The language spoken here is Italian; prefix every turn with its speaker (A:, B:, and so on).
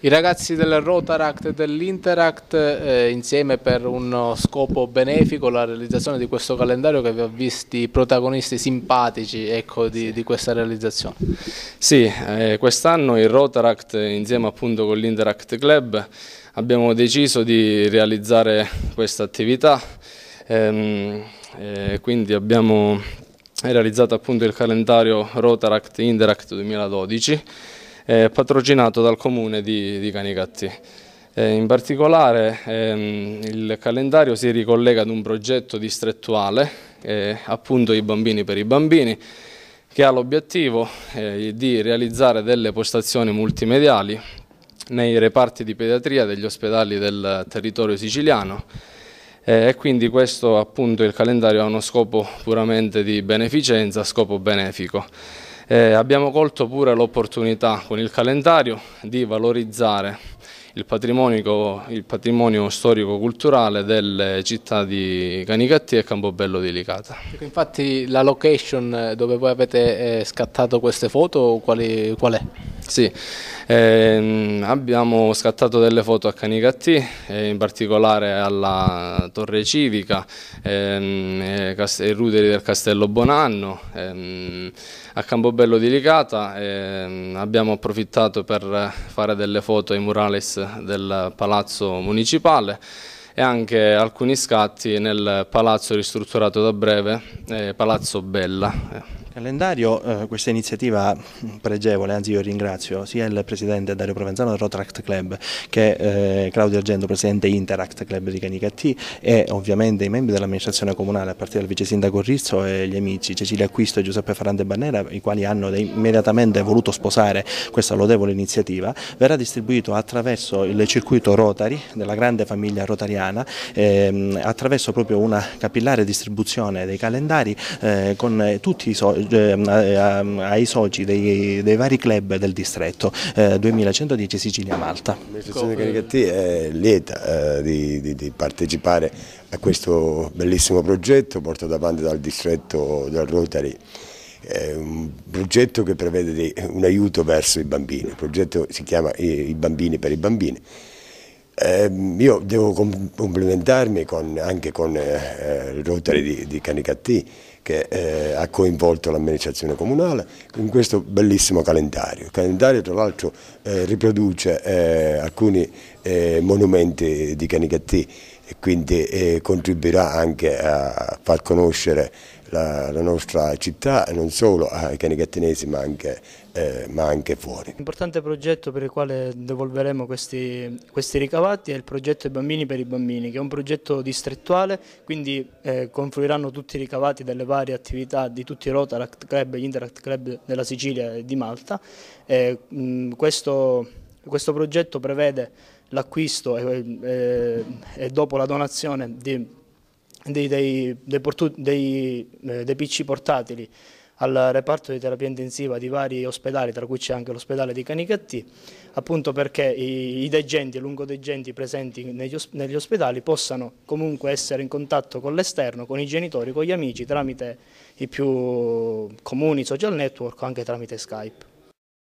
A: I ragazzi del Rotaract e dell'Interact eh, insieme per uno eh, scopo benefico, la realizzazione di questo calendario che vi ha visti protagonisti simpatici ecco, di, di, questa realizzazione. Sì, eh, quest'anno il Rotaract insieme appunto con l'Interact Club abbiamo deciso di realizzare questa attività, ehm, eh, quindi abbiamo realizzato appunto il calendario Rotaract Interact 2012 eh, patrocinato dal comune di, di Canicattì. in particolare ehm, il calendario si ricollega ad un progetto distrettuale, appunto i bambini per i bambini, che ha l'obiettivo eh, di realizzare delle postazioni multimediali nei reparti di pediatria degli ospedali del territorio siciliano e quindi questo appunto il calendario ha uno scopo puramente di beneficenza, scopo benefico. Eh, abbiamo colto pure l'opportunità con il calendario di valorizzare il patrimonio, patrimonio storico-culturale delle città di Canicatti e Campobello di Licata. Ecco, infatti la location eh, dove voi avete eh, scattato queste foto qual è? Sì, ehm, abbiamo scattato delle foto a Canicattì, eh, in particolare alla Torre Civica, ehm, eh, ai eh, ruderi del Castello Bonanno, ehm, a Campobello di Licata. Ehm, abbiamo approfittato per fare delle foto ai murales del Palazzo Municipale e anche alcuni scatti nel palazzo ristrutturato da breve, eh, Palazzo Bella.
B: Calendario, eh, questa iniziativa pregevole, anzi io ringrazio sia il presidente Dario Provenzano del Rotaract Club che eh, Claudio Argento, presidente Interact Club di Canicattì e ovviamente i membri dell'amministrazione comunale a partire dal vice sindaco Rizzo e gli amici Cecilia Acquisto e Giuseppe Ferrante Bannera i quali hanno immediatamente voluto sposare questa lodevole iniziativa, verrà distribuito attraverso il circuito Rotari della grande famiglia rotariana ehm, attraverso proprio una capillare distribuzione dei calendari eh, con eh, tutti i so eh, ai soci dei, dei vari club del distretto, 2110 eh, Sicilia Malta. L'amministrazione Caricattì
C: è lieta eh, di, di, di partecipare a questo bellissimo progetto portato avanti dal distretto del Rotary è un progetto che prevede un aiuto verso i bambini, il progetto si chiama I bambini per i bambini. Ehm, io devo complimentarmi con, anche con il Rotary di, di Canicattì che eh, ha coinvolto l'amministrazione comunale in questo bellissimo calendario. Il calendario tra l'altro eh, riproduce eh, alcuni eh, monumenti di Canicattì e quindi eh, contribuirà anche a far conoscere la, la, nostra città non solo ai canigattinesi ma anche, eh, ma anche fuori.
D: L'importante progetto per il quale devolveremo questi, questi, ricavati è il progetto I bambini per i bambini che è un progetto distrettuale quindi eh, confluiranno tutti i ricavati delle varie attività di tutti i Rotaract Club e gli Interact Club della Sicilia e di Malta. Eh, mh, questo questo progetto prevede l'acquisto e, e, e, dopo la donazione di, dei, dei, dei, portu, dei, eh, dei PC portatili al reparto di terapia intensiva di vari ospedali, tra cui c'è anche l'ospedale di Canicattì, appunto perché i degenti e lungodegenti presenti negli ospedali possano comunque essere in contatto con l'esterno, con i genitori, con gli amici, tramite i più comuni social network, anche tramite Skype.